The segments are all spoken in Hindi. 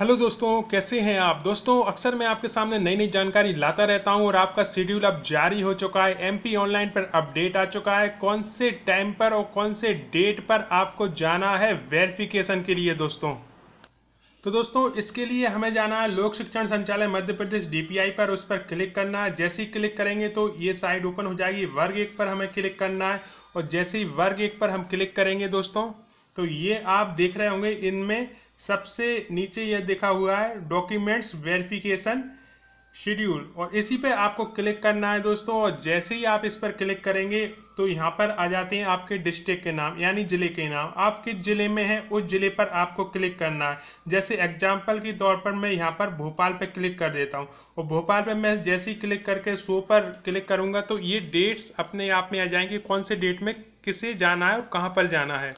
हेलो दोस्तों कैसे हैं आप दोस्तों अक्सर मैं आपके सामने नई नई जानकारी लाता रहता हूं और आपका शेड्यूल अब जारी हो चुका है एमपी ऑनलाइन पर अपडेट आ चुका है कौन से टाइम पर और कौन से डेट पर आपको जाना है वेरिफिकेशन के लिए दोस्तों तो दोस्तों इसके लिए हमें जाना है लोक शिक्षण संचालय मध्य प्रदेश डीपीआई पर उस पर क्लिक करना है जैसे ही क्लिक करेंगे तो ये साइड ओपन हो जाएगी वर्ग एक पर हमें क्लिक करना है और जैसे ही वर्ग एक पर हम क्लिक करेंगे दोस्तों तो ये आप देख रहे होंगे इनमें सबसे नीचे यह देखा हुआ है डॉक्यूमेंट्स वेरिफिकेशन शेड्यूल और इसी पे आपको क्लिक करना है दोस्तों और जैसे ही आप इस पर क्लिक करेंगे तो यहाँ पर आ जाते हैं आपके डिस्ट्रिक्ट के नाम यानी ज़िले के नाम आप किस ज़िले में हैं उस ज़िले पर आपको क्लिक करना है जैसे एग्जाम्पल के तौर पर मैं यहाँ पर भोपाल पे क्लिक कर देता हूँ और भोपाल पे मैं जैसे ही क्लिक करके शो पर क्लिक करूँगा तो ये डेट्स अपने आप में आ जाएंगे कौन से डेट में किसे जाना है और कहाँ पर जाना है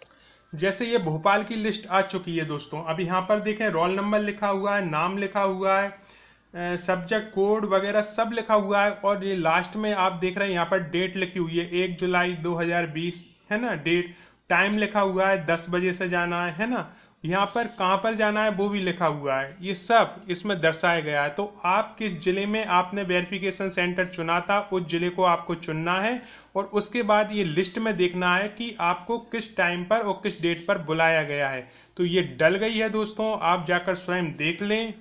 जैसे ये भोपाल की लिस्ट आ चुकी है दोस्तों अब यहाँ पर देखें रोल नंबर लिखा हुआ है नाम लिखा हुआ है सब्जेक्ट कोड वगैरह सब लिखा हुआ है और ये लास्ट में आप देख रहे हैं यहाँ पर डेट लिखी हुई है एक जुलाई 2020 है ना डेट टाइम लिखा हुआ है दस बजे से जाना है है ना यहाँ पर कहाँ पर जाना है वो भी लिखा हुआ है ये सब इसमें दर्शाया गया है तो आप किस ज़िले में आपने वेरिफिकेशन सेंटर चुना था उस ज़िले को आपको चुनना है और उसके बाद ये लिस्ट में देखना है कि आपको किस टाइम पर और किस डेट पर बुलाया गया है तो ये डल गई है दोस्तों आप जाकर स्वयं देख लें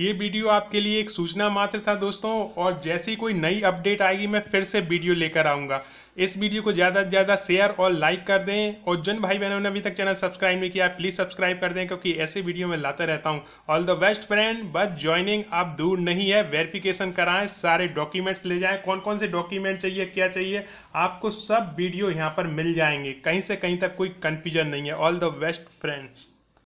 ये वीडियो आपके लिए एक सूचना मात्र था दोस्तों और जैसे ही कोई नई अपडेट आएगी मैं फिर से वीडियो लेकर आऊँगा इस वीडियो को ज़्यादा से ज़्यादा शेयर और लाइक कर दें और जिन भाई बहनों ने अभी तक चैनल सब्सक्राइब नहीं किया प्लीज़ सब्सक्राइब कर दें क्योंकि ऐसे वीडियो मैं लाता रहता हूँ all the best friend but joining आप दूर नहीं है वेरिफिकेशन कराएं सारे डॉक्यूमेंट्स ले जाएँ कौन कौन से डॉक्यूमेंट चाहिए क्या चाहिए आपको सब वीडियो यहाँ पर मिल जाएंगे कहीं से कहीं तक कोई कन्फ्यूजन नहीं है ऑल द बेस्ट फ्रेंड्स